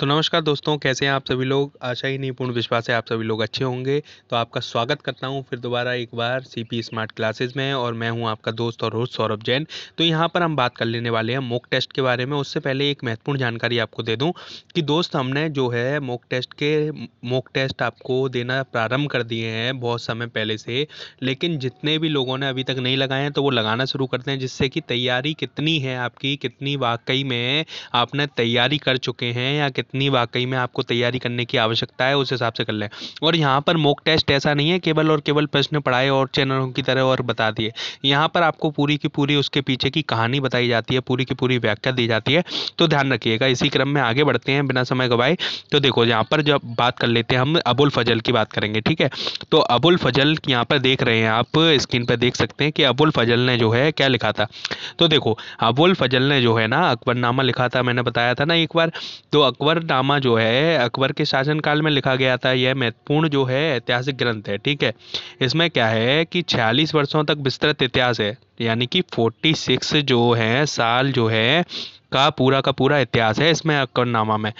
तो नमस्कार दोस्तों कैसे हैं आप सभी लोग आशा ही नहीं पूर्ण विश्वास है आप सभी लोग अच्छे होंगे तो आपका स्वागत करता हूं फिर दोबारा एक बार सीपी स्मार्ट क्लासेस में और मैं हूं आपका दोस्त और होस्ट सौरभ जैन तो यहां पर हम बात कर लेने वाले हैं मोक टेस्ट के बारे में उससे पहले एक महत्वपूर्ण जानकारी आपको दे दूँ कि दोस्त हमने जो है मोक टेस्ट के मोक टेस्ट आपको देना प्रारंभ कर दिए हैं बहुत समय पहले से लेकिन जितने भी लोगों ने अभी तक नहीं लगाए हैं तो वो लगाना शुरू करते हैं जिससे कि तैयारी कितनी है आपकी कितनी वाकई में आपने तैयारी कर चुके हैं या कितनी वाकई में आपको तैयारी करने की आवश्यकता है उस हिसाब से कर लें और यहाँ पर मोक टेस्ट ऐसा नहीं है केवल और केवल प्रश्न पढ़ाए और चैनलों की तरह और बता दिए यहाँ पर आपको पूरी की पूरी उसके पीछे की कहानी बताई जाती है पूरी की पूरी व्याख्या दी जाती है तो ध्यान रखिएगा इसी क्रम में आगे बढ़ते हैं बिना समय गवाए तो देखो यहाँ पर जब बात कर लेते हैं हम अबुल फजल की बात करेंगे ठीक है तो अबुल फजल यहाँ पर देख रहे हैं आप स्क्रीन पर देख सकते हैं कि अबुल फजल ने जो है क्या लिखा था तो देखो अबुल फजल ने जो है ना अकबरनामा लिखा था मैंने बताया था ना एक बार तो अकबर अकबरनामा जो है अकबर के शासनकाल में लिखा गया था यह महत्वपूर्ण जो है ऐतिहासिक ग्रंथ है ठीक है इसमें क्या है कि छियालीस वर्षों तक विस्तृत इतिहास है यानी कि फोर्टी सिक्स जो है साल जो है का पूरा का पूरा इतिहास है इसमें अकबरनामा में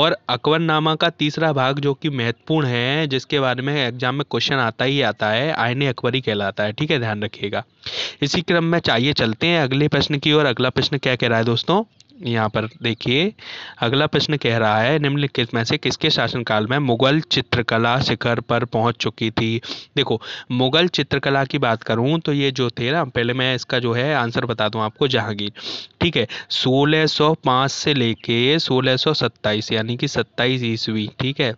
और अकबरनामा का तीसरा भाग जो कि महत्वपूर्ण है जिसके बारे में एग्जाम में क्वेश्चन आता ही आता है आयन अकबरी कहलाता है ठीक है ध्यान रखिएगा इसी क्रम में चाहिए चलते हैं अगले प्रश्न की और अगला प्रश्न क्या कह रहा है दोस्तों यहाँ पर देखिए अगला प्रश्न कह रहा है निम्नलिखित में से किसके शासनकाल में मुगल चित्रकला शिखर पर पहुँच चुकी थी देखो मुगल चित्रकला की बात करूँ तो ये जो थे ना पहले मैं इसका जो है आंसर बता दूँ आपको जहांगीर ठीक है 1605 से लेके 1627 यानी कि 27 ईस्वी ठीक है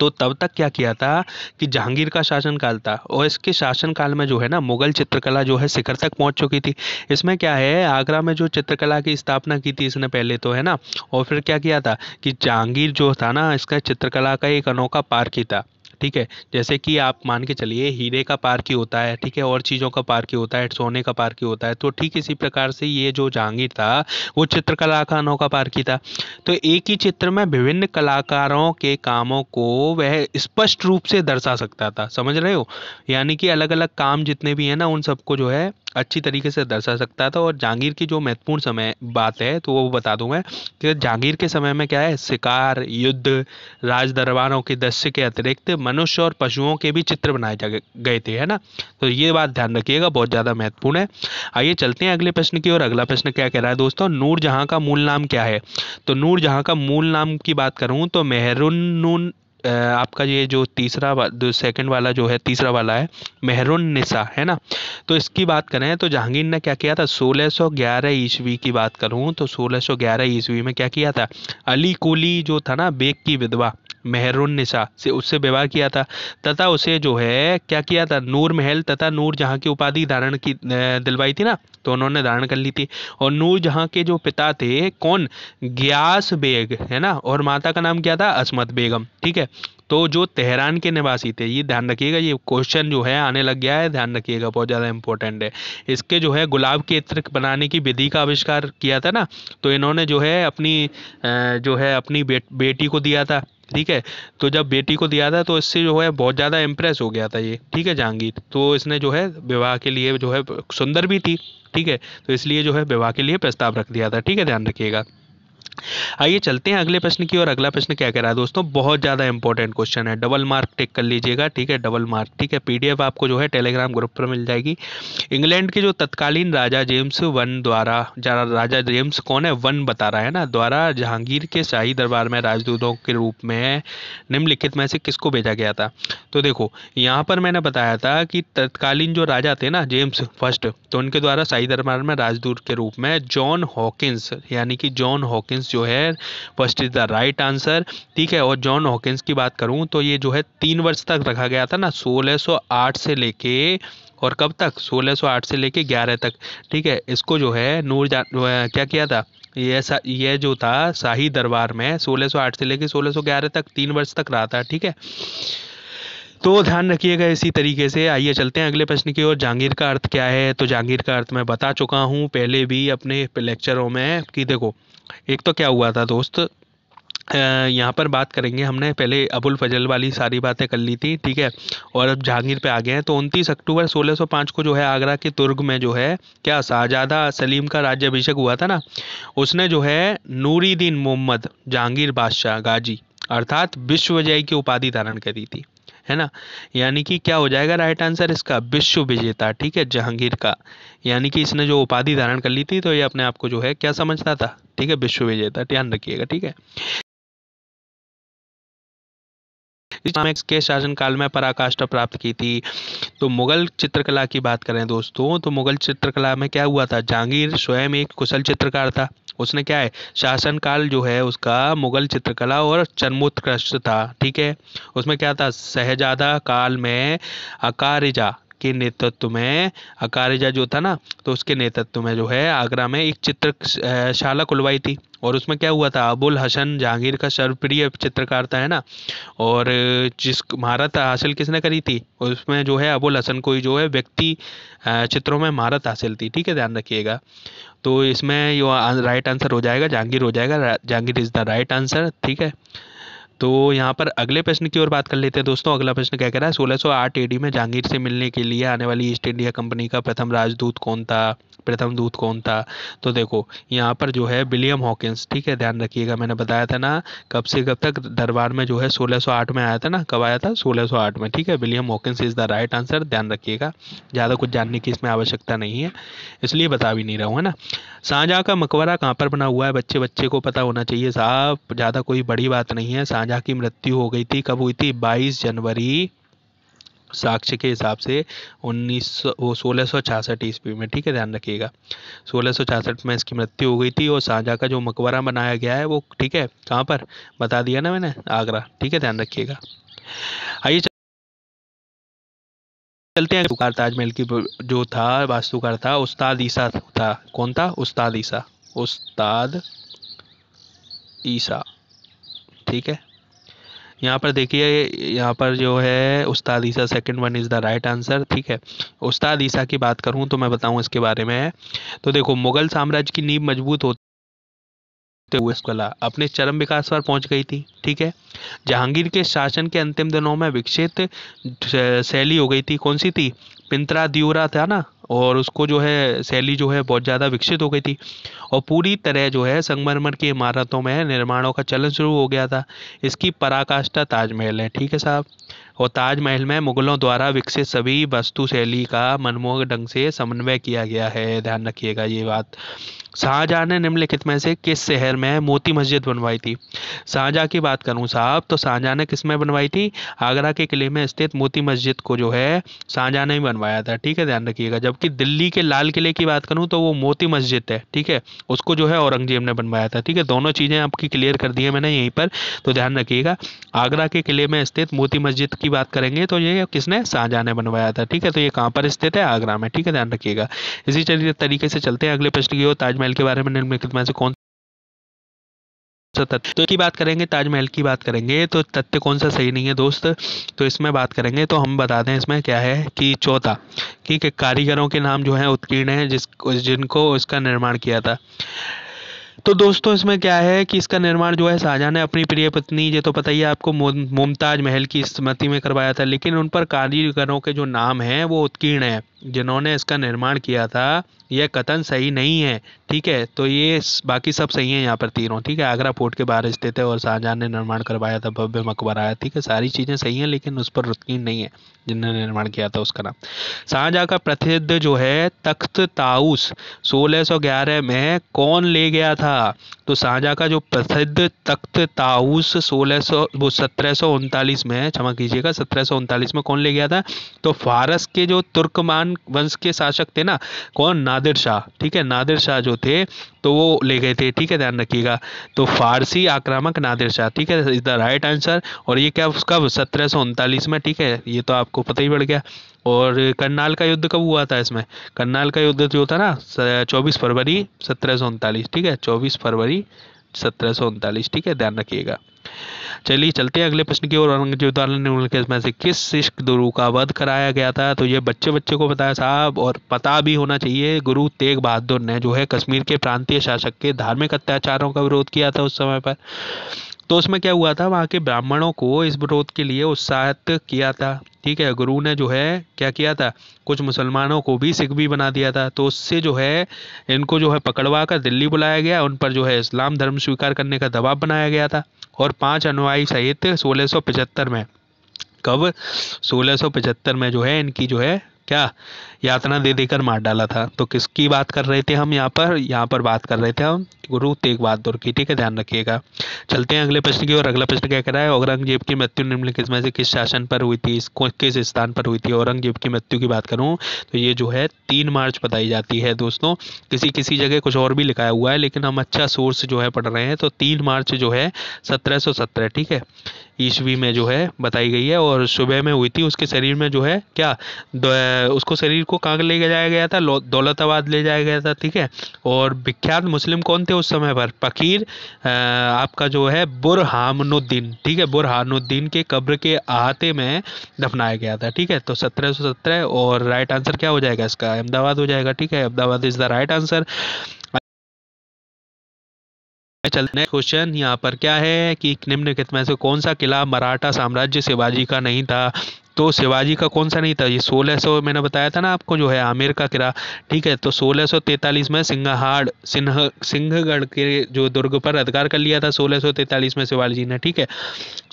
तो तब तक क्या किया था कि जहांगीर का शासनकाल था और इसके शासनकाल में जो है ना मुगल चित्रकला जो है शिखर तक पहुंच चुकी थी इसमें क्या है आगरा में जो चित्रकला की स्थापना की थी इसने पहले तो है ना और फिर क्या किया था कि जहांगीर जो था ना इसका चित्रकला का एक अनोखा पार्क ही था ठीक है जैसे कि आप मान के चलिए हीरे का ही होता है ठीक है और चीज़ों का ही होता है सोने का ही होता है तो ठीक इसी प्रकार से ये जो जहांगीर था वो चित्रकला का अनोखा ही था तो एक ही चित्र में विभिन्न कलाकारों के कामों को वह स्पष्ट रूप से दर्शा सकता था समझ रहे हो यानी कि अलग अलग काम जितने भी हैं ना उन सबको जो है अच्छी तरीके से दर्शा सकता था और जहांगीर की जो महत्वपूर्ण समय बात है तो वो बता दूं मैं कि जहांगीर के समय में क्या है शिकार युद्ध राज दरबारों के दृश्य के अतिरिक्त मनुष्य और पशुओं के भी चित्र बनाए जा गए थे है ना तो ये बात ध्यान रखिएगा बहुत ज़्यादा महत्वपूर्ण है आइए चलते हैं अगले प्रश्न की और अगला प्रश्न क्या कह रहा है दोस्तों जहाँ का मूल नाम क्या है तो जहाँ का मूल नाम की बात करूँ तो मेहरुन आपका ये जो तीसरा जो सेकंड वाला जो है तीसरा वाला है मेहरुन निसा है ना तो इसकी बात करें तो जहांगीर ने क्या किया था 1611 ईस्वी की बात करूं तो 1611 ईस्वी में क्या किया था अली कोली जो था ना बेग की विधवा मेहरुन निशा से उससे विवाह किया था तथा उसे जो है क्या किया था नूर महल तथा नूर जहाँ की उपाधि धारण की दिलवाई थी ना तो उन्होंने धारण कर ली थी और नूर जहाँ के जो पिता थे कौन ग्यास बेग है ना और माता का नाम क्या था असमत बेगम ठीक है तो जो तेहरान के निवासी थे ये ध्यान रखिएगा ये क्वेश्चन जो है आने लग गया है ध्यान रखिएगा बहुत ज़्यादा इंपॉर्टेंट है इसके जो है गुलाब के इत्र बनाने की विधि का आविष्कार किया था ना तो इन्होंने जो है अपनी जो है अपनी बेट, बेटी को दिया था ठीक है तो जब बेटी को दिया था तो इससे जो है बहुत ज़्यादा इम्प्रेस हो गया था ये ठीक है जहांगीर तो इसने जो है विवाह के लिए जो है सुंदर भी थी ठीक है तो इसलिए जो है विवाह के लिए प्रस्ताव रख दिया था ठीक है ध्यान रखिएगा आइए चलते हैं अगले प्रश्न की और अगला प्रश्न क्या कह रहा है दोस्तों बहुत ज़्यादा इंपॉर्टेंट क्वेश्चन है डबल मार्क टिक कर लीजिएगा ठीक है डबल मार्क ठीक है पीडीएफ आपको जो है टेलीग्राम ग्रुप पर मिल जाएगी इंग्लैंड के जो तत्कालीन राजा जेम्स वन द्वारा राजा जेम्स कौन है वन बता रहा है ना द्वारा जहांगीर के शाही दरबार में राजदूतों के रूप में निम्नलिखित में से किसको भेजा गया था तो देखो यहाँ पर मैंने बताया था कि तत्कालीन जो राजा थे ना जेम्स फर्स्ट तो उनके द्वारा शाही दरबार में राजदूत के रूप में जॉन हॉकिंस यानी कि जॉन हॉकिंस जो है first is the right answer ठीक है और जॉन हॉकिंस की बात करूँ तो ये जो है तीन वर्ष तक रखा गया था ना सोलह से लेके और कब तक 1608 से लेके 11 तक ठीक है इसको जो है नूर क्या किया था यह ये जो था शाही दरबार में 1608 से लेके 1611 तक तीन वर्ष तक रहा था ठीक है तो ध्यान रखिएगा इसी तरीके से आइए चलते हैं अगले प्रश्न की ओर जहांगीर का अर्थ क्या है तो जहांगीर का अर्थ मैं बता चुका हूँ पहले भी अपने लेक्चरों में कि देखो एक तो क्या हुआ था दोस्त यहाँ पर बात करेंगे हमने पहले अबुल फजल वाली सारी बातें कर ली थी ठीक है और अब जहांगीर पे आ गए हैं तो उनतीस अक्टूबर 1605 को जो है आगरा के तुर्ग में जो है क्या शाहजादा सलीम का अभिषेक हुआ था ना उसने जो है नूरीदीन मोहम्मद जहांगीर बादशाह गाजी अर्थात विश्वजय की उपाधि धारण करी थी है ना यानी कि क्या हो जाएगा राइट आंसर इसका विश्व विजेता ठीक है जहांगीर का यानी कि इसने जो उपाधि धारण कर ली थी तो ये अपने आप को जो है क्या समझता था ठीक है विश्व विजेता ध्यान रखिएगा ठीक है इस्लामिक्स के शासनकाल में पराकाष्ठा प्राप्त की थी तो मुगल चित्रकला की बात करें दोस्तों तो मुगल चित्रकला में क्या हुआ था जहांगीर स्वयं एक कुशल चित्रकार था उसने क्या है शासनकाल जो है उसका मुगल चित्रकला और चरमोत्कृष्ट था ठीक है उसमें क्या था शहजादा काल में अकारिजा के नेतृत्व में अकारिजा जो था ना तो उसके नेतृत्व में जो है आगरा में एक चित्रशाला खुलवाई थी और उसमें क्या हुआ था अबुल हसन जहांगीर का सर्वप्रिय चित्रकार था है ना और जिस महारत हासिल किसने करी थी उसमें जो है अबुल हसन को जो है व्यक्ति चित्रों में महारत हासिल थी ठीक है ध्यान रखिएगा तो इसमें यो राइट आंसर हो जाएगा जहांगीर हो जाएगा Jahangir is the right answer ठीक है तो यहाँ पर अगले प्रश्न की ओर बात कर लेते हैं दोस्तों अगला प्रश्न क्या कह रहा है सोलह सौ आठ एडी में जहांगीर से मिलने के लिए आने वाली ईस्ट इंडिया कंपनी का प्रथम राजदूत कौन था प्रथम दूत कौन था तो देखो यहाँ पर जो है विलियम हॉकिंस ठीक है ध्यान रखिएगा मैंने बताया था ना कब से कब तक दरबार में जो है 1608 में आया था ना कब आया था 1608 में ठीक है William Hawkins is the right answer ध्यान रखिएगा ज़्यादा कुछ जानने की इसमें आवश्यकता नहीं है इसलिए बता भी नहीं रहा हूँ है ना साझा का मकबरा कहाँ पर बना हुआ है बच्चे बच्चे को पता होना चाहिए साहब ज़्यादा कोई बड़ी बात नहीं है साझा की मृत्यु हो गई थी कब हुई थी बाईस जनवरी साक्ष्य के हिसाब से उन्नीस सौ सोलह सौ छियासठ ईस्वी में ठीक है ध्यान रखिएगा सोलह सौ छियासठ में इसकी मृत्यु हो गई थी और साझा का जो मकबरा बनाया गया है वो ठीक है कहाँ पर बता दिया ना मैंने आगरा ठीक है ध्यान रखिएगा आइए चलते हैं वास्तुकार ताजमहल की जो था वास्तुकार था उस्ताद ईसा था कौन था उस्ताद ईसा उस्ताद ईसा ठीक है यहाँ पर देखिए यहाँ पर जो है Ustad Isa second one is the right answer ठीक है उस्ताद ईसा की बात करूँ तो मैं बताऊँ इसके बारे में तो देखो मुगल साम्राज्य की नींव मजबूत होती हुए कला अपने चरम विकास पर पहुंच गई थी ठीक है जहांगीर के शासन के अंतिम दिनों में विकसित शैली हो गई थी कौन सी थी पिंतरा दियोरा था ना और उसको जो है शैली जो है बहुत ज़्यादा विकसित हो गई थी और पूरी तरह जो है संगमरमर की इमारतों में निर्माणों का चलन शुरू हो गया था इसकी पराकाष्ठा ताजमहल है ठीक है साहब और ताजमहल में मुगलों द्वारा विकसित सभी वस्तु शैली का मनमोहक ढंग से समन्वय किया गया है ध्यान रखिएगा ये बात शाहजहाँ ने निम्नलिखित में से किस शहर में मोती मस्जिद बनवाई थी शाहजहाँ की बात करूँ साहब तो शाहजहाँ ने किस में बनवाई थी आगरा के किले में स्थित मोती मस्जिद को जो है शाहजहाँ ने ही बनवाया था ठीक है ध्यान रखिएगा जबकि दिल्ली के लाल किले की बात करूँ तो वो मोती मस्जिद है ठीक है उसको जो है औरंगजेब ने बनवाया था ठीक है दोनों चीज़ें आपकी क्लियर कर दी है मैंने यहीं पर तो ध्यान रखिएगा आगरा के किले में स्थित मोती मस्जिद की बात करेंगे तो ये किसने शाहजहाँ ने बनवाया था ठीक है तो ये कहाँ पर स्थित है आगरा में ठीक है ध्यान रखिएगा इसी तरीके से चलते हैं अगले प्रश्न की ओर ताजमहल ताजमहल के बारे में निम्नलिखित में से कौन तथ्य तो की बात करेंगे ताजमहल की बात करेंगे तो तथ्य कौन सा सही नहीं है दोस्त तो इसमें बात करेंगे तो हम बता दें इसमें क्या है कि चौथा ठीक है कारीगरों के नाम जो है उत्कीर्ण है जिस जिनको इसका निर्माण किया था तो दोस्तों इसमें क्या है कि इसका निर्माण जो है शाहजहाँ ने अपनी प्रिय पत्नी ये तो पता ही है आपको मुमताज महल की स्मृति में करवाया था लेकिन उन पर कारीगरों के जो नाम हैं वो उत्कीर्ण है जिन्होंने इसका निर्माण किया था यह कथन सही नहीं है ठीक है तो ये बाकी सब सही है यहाँ पर तीनों ठीक है आगरा फोर्ट के बाहर स्थित है और शाहजहाँ ने निर्माण करवाया था भव्य मकबरा आया ठीक है सारी चीज़ें सही हैं लेकिन उस पर रुतकीन नहीं है जिन्होंने निर्माण किया था उसका नाम शाहजहाँ का प्रसिद्ध जो है तख्त ताउस सोलह में कौन ले गया था तो शाहजहाँ का जो प्रसिद्ध तख्त ताउस सोलह सौ वो सत्रह में क्षमा कीजिएगा सत्रह में कौन ले गया था तो फारस के जो तुर्कमान खान वंश के शासक थे ना कौन नादिर शाह ठीक है नादिर शाह जो थे तो वो ले गए थे ठीक है ध्यान रखिएगा तो फारसी आक्रामक नादिर शाह ठीक है इज द राइट आंसर और ये क्या उसका सत्रह सौ उनतालीस में ठीक है ये तो आपको पता ही पड़ गया और करनाल का युद्ध कब हुआ था इसमें करनाल का युद्ध जो था ना चौबीस फरवरी सत्रह ठीक है चौबीस फरवरी सत्रह ठीक है ध्यान रखिएगा चलिए चलते हैं अगले प्रश्न की ओर औरंगजेब ने उनके में से किस शिष्क गुरु का वध कराया गया था तो ये बच्चे बच्चे को बताया साहब और पता भी होना चाहिए गुरु तेग बहादुर ने जो है कश्मीर के प्रांतीय शासक के धार्मिक अत्याचारों का विरोध किया था उस समय पर तो उसमें क्या हुआ था वहाँ के ब्राह्मणों को इस विरोध के लिए उत्साहित किया था ठीक है गुरु ने जो है क्या किया था कुछ मुसलमानों को भी सिख भी बना दिया था तो उससे जो है इनको जो है पकड़वा कर दिल्ली बुलाया गया उन पर जो है इस्लाम धर्म स्वीकार करने का दबाव बनाया गया था और पाँच अनुयायी सहित सोलह में कब 1675 में जो है इनकी जो है क्या यातना दे देकर मार डाला था तो किसकी बात कर रहे थे हम यहाँ पर यहाँ पर बात कर रहे थे हम गुरु तेग बहादुर की ठीक है ध्यान रखिएगा चलते हैं अगले प्रश्न की और अगला प्रश्न क्या कर रहा है औरंगजेब की मृत्यु निम्नलिखित में से किस शासन पर हुई थी किस स्थान पर हुई थी औरंगजेब की मृत्यु की बात करूँ तो ये जो है तीन मार्च बताई जाती है दोस्तों किसी किसी जगह कुछ और भी लिखाया हुआ है लेकिन हम अच्छा सोर्स जो है पढ़ रहे हैं तो तीन मार्च जो है सत्रह ठीक है ईस्वी में जो है बताई गई है और सुबह में हुई थी उसके शरीर में जो है क्या उसको शरीर को कहाँ ले जाया गया था दौलताबाद ले जाया गया था ठीक है और विख्यात मुस्लिम कौन थे उस समय पर फकीर आपका जो है बुरहानुद्दीन ठीक है बुरहानुद्दीन के कब्र के अहाते में दफनाया गया था ठीक है तो सत्रह सौ सत्रह और राइट आंसर क्या हो जाएगा इसका अहमदाबाद हो जाएगा ठीक है Ahmedabad is the right answer चलते क्वेश्चन यहाँ पर क्या है कि निम्नलिखित में से कौन सा किला मराठा साम्राज्य शिवाजी का नहीं था तो शिवाजी का कौन सा नहीं था ये 1600 मैंने बताया था ना आपको जो है आमिर का किला ठीक है तो 1643 में सिंहहाड़ सिंह सिंहगढ़ के जो दुर्ग पर अधिकार कर लिया था 1643 में शिवाजी ने ठीक है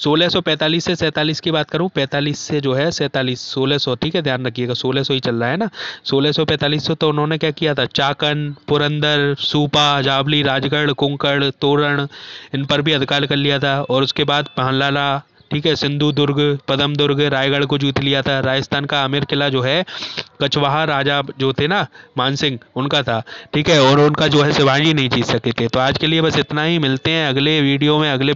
1645 से सैंतालीस की बात करूँ पैंतालीस से जो है सैंतालीस सोलह ठीक है ध्यान रखिएगा सोलह ही चल रहा है ना सोलह सौ तो उन्होंने क्या किया था चाकन पुरंदर सूपा जावली राजगढ़ कुंकड़ तोरण इन पर भी अधिकार कर लिया था और उसके बाद पहलाला ठीक है सिंधु दुर्ग पदम दुर्ग रायगढ़ को जीत लिया था राजस्थान का आमिर किला जो है कछवाहा राजा जो थे ना मानसिंह उनका था ठीक है और उनका जो है शिवाजी नहीं जीत सके थे तो आज के लिए बस इतना ही मिलते हैं अगले वीडियो में अगले